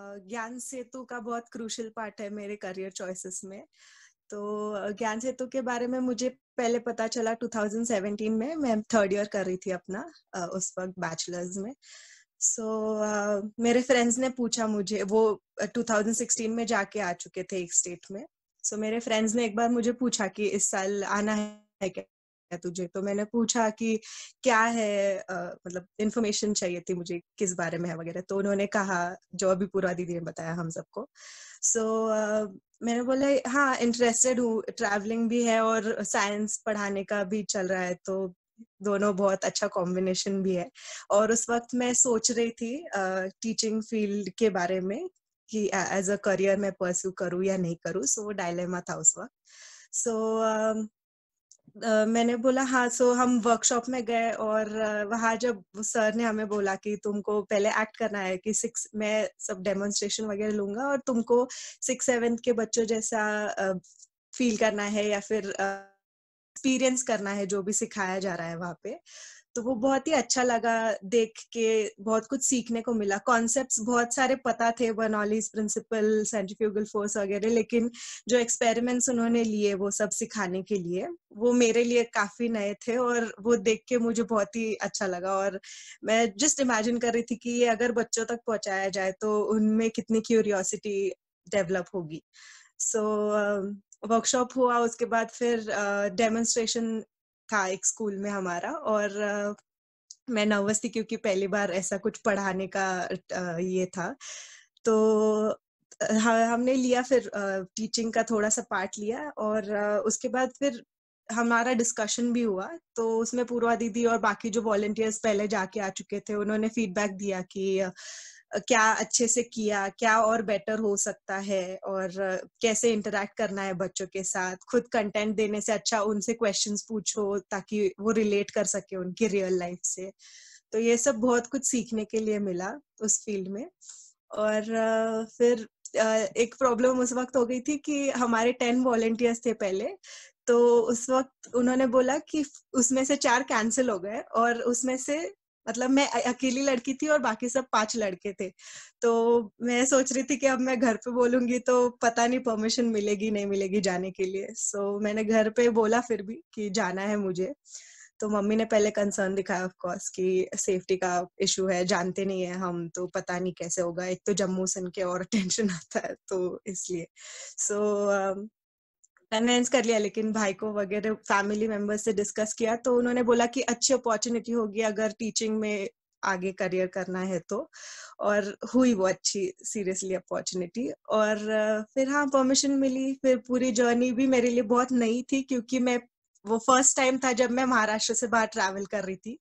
ज्ञान सेतु का बहुत क्रूशल पार्ट है मेरे करियर चॉइसेस में तो ज्ञान सेतु के बारे में मुझे पहले पता चला 2017 में मैं थर्ड ईयर कर रही थी अपना उस वक्त बैचलर्स में सो so, uh, मेरे फ्रेंड्स ने पूछा मुझे वो 2016 में जाके आ चुके थे एक स्टेट में सो so, मेरे फ्रेंड्स ने एक बार मुझे पूछा कि इस साल आना है क्या है तुझे तो मैंने पूछा कि क्या है आ, मतलब इन्फॉर्मेशन चाहिए थी मुझे किस बारे में है वगैरह तो उन्होंने कहा जो अभी पूरा दीदी ने बताया हम सबको सो so, uh, मैंने बोला हाँ इंटरेस्टेड हूँ ट्रैवलिंग भी है और साइंस पढ़ाने का भी चल रहा है तो दोनों बहुत अच्छा कॉम्बिनेशन भी है और उस वक्त मैं सोच रही थी टीचिंग uh, फील्ड के बारे में कि एज अ करियर मैं परस्यू करूँ या नहीं करूँ सो so, वो डायलेमा था उस वक्त सो so, uh, मैंने बोला हाँ सो हम वर्कशॉप में गए और वहां जब सर ने हमें बोला कि तुमको पहले एक्ट करना है कि सिक्स मैं सब डेमोन्स्ट्रेशन वगैरह लूंगा और तुमको सिक्स सेवेंथ के बच्चों जैसा फील करना है या फिर एक्सपीरियंस करना है जो भी सिखाया जा रहा है वहां पे तो वो बहुत ही अच्छा लगा देख के बहुत कुछ सीखने को मिला कॉन्सेप्ट्स बहुत सारे पता थे बर्नौलीज प्रिंसिपल सेंट्रीफ्यूगल फोर्स वगैरह लेकिन जो एक्सपेरिमेंट्स उन्होंने लिए वो सब सिखाने के लिए वो मेरे लिए काफी नए थे और वो देख के मुझे बहुत ही अच्छा लगा और मैं जस्ट इमेजिन कर रही थी कि ये अगर बच्चों तक पहुंचाया जाए तो उनमें कितनी क्यूरियोसिटी डेवलप होगी so so, workshop um, uh, हुआ उसके बाद फिर डेमोन्स्ट्रेशन uh, था एक स्कूल में हमारा और मैं नर्वस थी क्योंकि पहली बार ऐसा कुछ पढ़ाने का ये था तो हमने लिया फिर टीचिंग का थोड़ा सा पार्ट लिया और उसके बाद फिर हमारा डिस्कशन भी हुआ तो उसमें पूर्वा दीदी और बाकी जो वॉल्टियर्स पहले जाके आ चुके थे उन्होंने फीडबैक दिया कि क्या अच्छे से किया क्या और बेटर हो सकता है और कैसे इंटरेक्ट करना है बच्चों के साथ खुद कंटेंट देने से अच्छा उनसे क्वेश्चंस पूछो ताकि वो रिलेट कर सके उनकी रियल लाइफ से तो ये सब बहुत कुछ सीखने के लिए मिला उस फील्ड में और फिर एक प्रॉब्लम उस वक्त हो गई थी कि हमारे टेन वॉलेंटियर्स थे पहले तो उस वक्त उन्होंने बोला कि उसमें से चार कैंसिल हो गए और उसमें से मतलब मैं अकेली लड़की थी और बाकी सब पांच लड़के थे तो मैं सोच रही थी कि अब मैं घर पे बोलूंगी तो पता नहीं परमिशन मिलेगी नहीं मिलेगी जाने के लिए सो so, मैंने घर पे बोला फिर भी कि जाना है मुझे तो मम्मी ने पहले कंसर्न दिखाया ऑफ कोर्स कि सेफ्टी का इशू है जानते नहीं है हम तो पता नहीं कैसे होगा एक तो जम्मू से इनके और टेंशन आता है तो इसलिए सो so, um, कन्वेंस कर लिया लेकिन भाई को वगैरह फैमिली मेंबर्स से डिस्कस किया तो उन्होंने बोला कि अच्छी अपॉर्चुनिटी होगी अगर टीचिंग में आगे करियर करना है तो और हुई वो अच्छी सीरियसली अपॉर्चुनिटी और फिर हाँ परमिशन मिली फिर पूरी जर्नी भी मेरे लिए बहुत नई थी क्योंकि मैं वो फर्स्ट टाइम था जब मैं महाराष्ट्र से बाहर ट्रैवल कर रही थी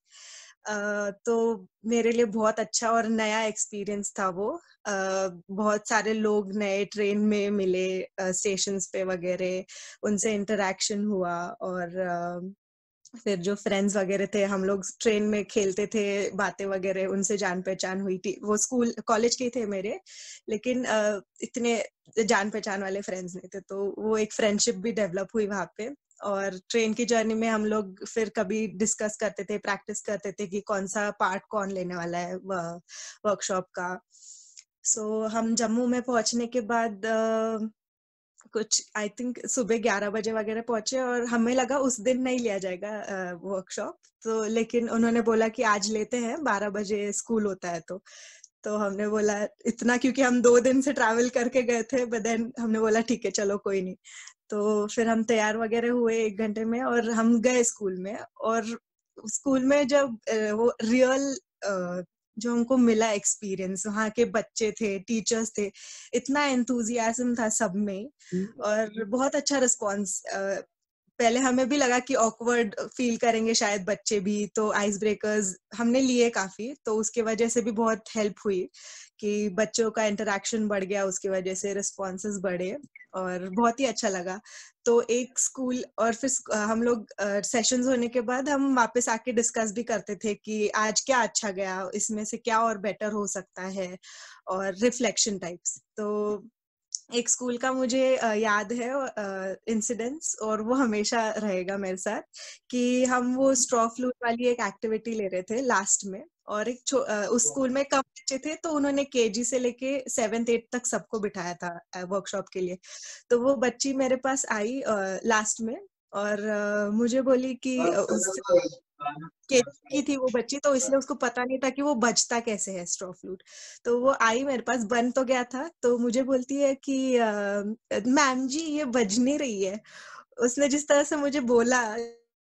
तो मेरे लिए बहुत अच्छा और नया एक्सपीरियंस था वो बहुत सारे लोग नए ट्रेन में मिले स्टेशन पे वगैरह उनसे इंटरेक्शन हुआ और फिर जो फ्रेंड्स वगैरह थे हम लोग ट्रेन में खेलते थे बातें वगैरह उनसे जान पहचान हुई थी वो स्कूल कॉलेज के थे मेरे लेकिन इतने जान पहचान वाले फ्रेंड्स नहीं थे तो वो एक फ्रेंडशिप भी डेवलप हुई वहाँ पे और ट्रेन की जर्नी में हम लोग फिर कभी डिस्कस करते थे प्रैक्टिस करते थे कि कौन सा पार्ट कौन लेने वाला है वर्कशॉप का सो so, हम जम्मू में पहुंचने के बाद कुछ आई थिंक सुबह ग्यारह बजे वगैरह पहुंचे और हमें लगा उस दिन नहीं लिया जाएगा वर्कशॉप तो लेकिन उन्होंने बोला कि आज लेते हैं बारह बजे स्कूल होता है तो तो हमने बोला इतना क्योंकि हम दो दिन से ट्रैवल करके गए थे बट देन हमने बोला ठीक है चलो कोई नहीं तो फिर हम तैयार वगैरह हुए एक घंटे में और हम गए स्कूल में और स्कूल में जब वो रियल जो हमको मिला एक्सपीरियंस वहाँ के बच्चे थे टीचर्स थे इतना एंथुजियाजम था सब में हम्म। और बहुत अच्छा रिस्पॉन्स पहले हमें भी लगा कि ऑकवर्ड फील करेंगे शायद बच्चे भी तो आइस ब्रेकर्स हमने लिए काफी तो उसके वजह से भी बहुत हेल्प हुई कि बच्चों का इंटरेक्शन बढ़ गया उसकी वजह से रिस्पॉन्सेज बढ़े और बहुत ही अच्छा लगा तो एक स्कूल और फिर हम लोग सेशंस होने के बाद हम वापस आके डिस्कस भी करते थे कि आज क्या अच्छा गया इसमें से क्या और बेटर हो सकता है और रिफ्लेक्शन टाइप्स तो एक स्कूल का मुझे याद है इंसिडेंट्स और वो हमेशा रहेगा मेरे साथ कि हम वो स्ट्रॉ फ्लूट वाली एक एक्टिविटी ले रहे थे लास्ट में और एक उस स्कूल में कम बच्चे थे तो उन्होंने केजी से लेके सेवेंथ एट तक सबको बिठाया था वर्कशॉप के लिए तो वो बच्ची मेरे पास आई लास्ट में और मुझे बोली कि हाँ, तो उस मतलब, हाँ, हाँ। की थी वो बच्ची तो इसलिए उसको पता नहीं था कि वो बजता कैसे है स्ट्रॉ फ्लूट तो वो आई मेरे पास बन तो गया था तो मुझे बोलती है कि मैम जी ये बज नहीं रही है उसने जिस तरह से मुझे बोला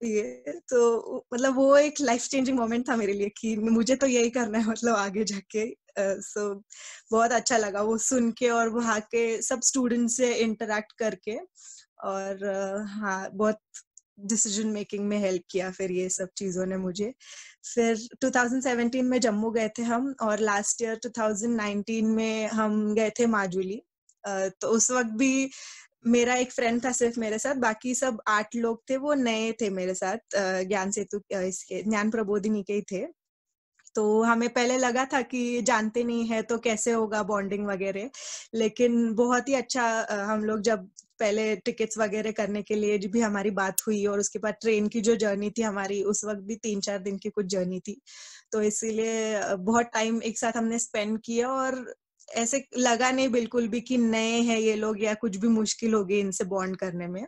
सकती है तो मतलब वो एक लाइफ चेंजिंग मोमेंट था मेरे लिए कि मुझे तो यही करना है मतलब आगे जाके सो uh, so, बहुत अच्छा लगा वो सुन के और वहाँ के सब स्टूडेंट से इंटरेक्ट करके और uh, हाँ बहुत डिसीजन मेकिंग में हेल्प किया फिर ये सब चीज़ों ने मुझे फिर 2017 में जम्मू गए थे हम और लास्ट ईयर 2019 में हम गए थे माजुली तो उस वक्त भी मेरा एक फ्रेंड था सिर्फ मेरे साथ बाकी सब आठ लोग थे वो नए थे मेरे साथ ज्ञान सेतु इसके ज्ञान प्रबोधिनी के ही थे तो हमें पहले लगा था कि जानते नहीं है तो कैसे होगा बॉन्डिंग वगैरह लेकिन बहुत ही अच्छा हम लोग जब पहले टिकट्स वगैरह करने के लिए भी हमारी बात हुई और उसके बाद ट्रेन की जो जर्नी थी हमारी उस वक्त भी तीन चार दिन की कुछ जर्नी थी तो इसीलिए बहुत टाइम एक साथ हमने स्पेंड किया और ऐसे लगा नहीं बिल्कुल भी कि नए हैं ये लोग या कुछ भी मुश्किल होगी इनसे बॉन्ड करने में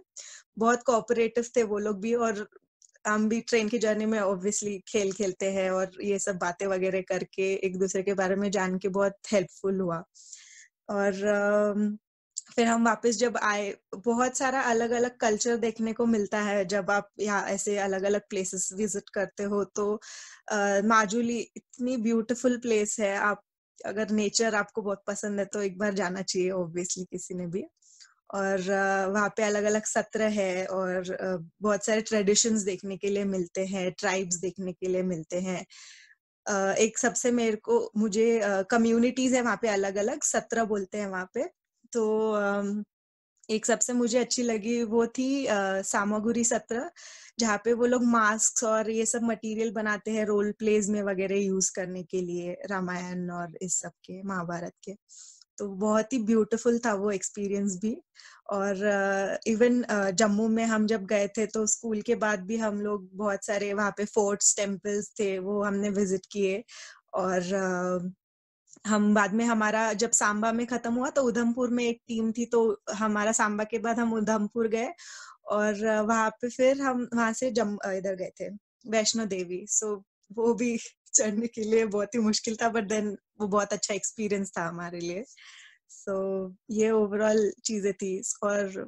बहुत कोऑपरेटिव थे वो लोग भी और हम भी ट्रेन की जर्नी में ऑब्वियसली खेल खेलते हैं और ये सब बातें वगैरह करके एक दूसरे के बारे में जान के बहुत हेल्पफुल हुआ और फिर हम वापस जब आए बहुत सारा अलग अलग कल्चर देखने को मिलता है जब आप यहाँ ऐसे अलग अलग प्लेसेस विजिट करते हो तो माजुली इतनी ब्यूटीफुल प्लेस है आप अगर नेचर आपको बहुत पसंद है तो एक बार जाना चाहिए ऑब्वियसली किसी ने भी और वहाँ पे अलग अलग सत्र है और बहुत सारे ट्रेडिशंस देखने के लिए मिलते हैं ट्राइब्स देखने के लिए मिलते हैं एक सबसे मेरे को मुझे कम्युनिटीज है वहाँ पे अलग अलग सत्र बोलते हैं वहाँ पे तो एक सबसे मुझे अच्छी लगी वो थी सामागुरी सत्र जहाँ पे वो लोग मास्क और ये सब मटेरियल बनाते हैं रोल प्लेज में वगैरह यूज करने के लिए रामायण और इस सब के महाभारत के तो बहुत ही ब्यूटीफुल था वो एक्सपीरियंस भी और इवन uh, uh, जम्मू में हम जब गए थे तो स्कूल के बाद भी हम लोग बहुत सारे वहाँ पे फोर्ट्स टेम्पल्स थे वो हमने विजिट किए और uh, हम बाद में हमारा जब सांबा में खत्म हुआ तो उधमपुर में एक टीम थी तो हमारा सांबा के बाद हम उधमपुर गए और वहां पे फिर हम वहां से जम इधर गए थे वैष्णो देवी सो so, वो भी चढ़ने के लिए बहुत ही मुश्किल था बट देन वो बहुत अच्छा एक्सपीरियंस था हमारे लिए सो so, ये ओवरऑल चीजें थी और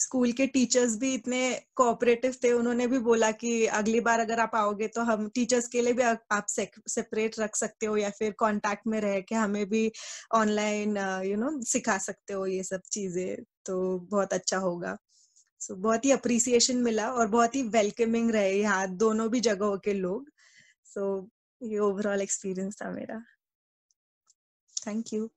स्कूल के टीचर्स भी इतने कोऑपरेटिव थे उन्होंने भी बोला कि अगली बार अगर आप आओगे तो हम टीचर्स के लिए भी आ, आप सेपरेट रख सकते हो या फिर कांटेक्ट में रह के हमें भी ऑनलाइन यू नो सिखा सकते हो ये सब चीजें तो बहुत अच्छा होगा सो so, बहुत ही अप्रिसिएशन मिला और बहुत ही वेलकमिंग रहे यहाँ दोनों भी जगहों के लोग सो so, ये ओवरऑल एक्सपीरियंस था मेरा थैंक यू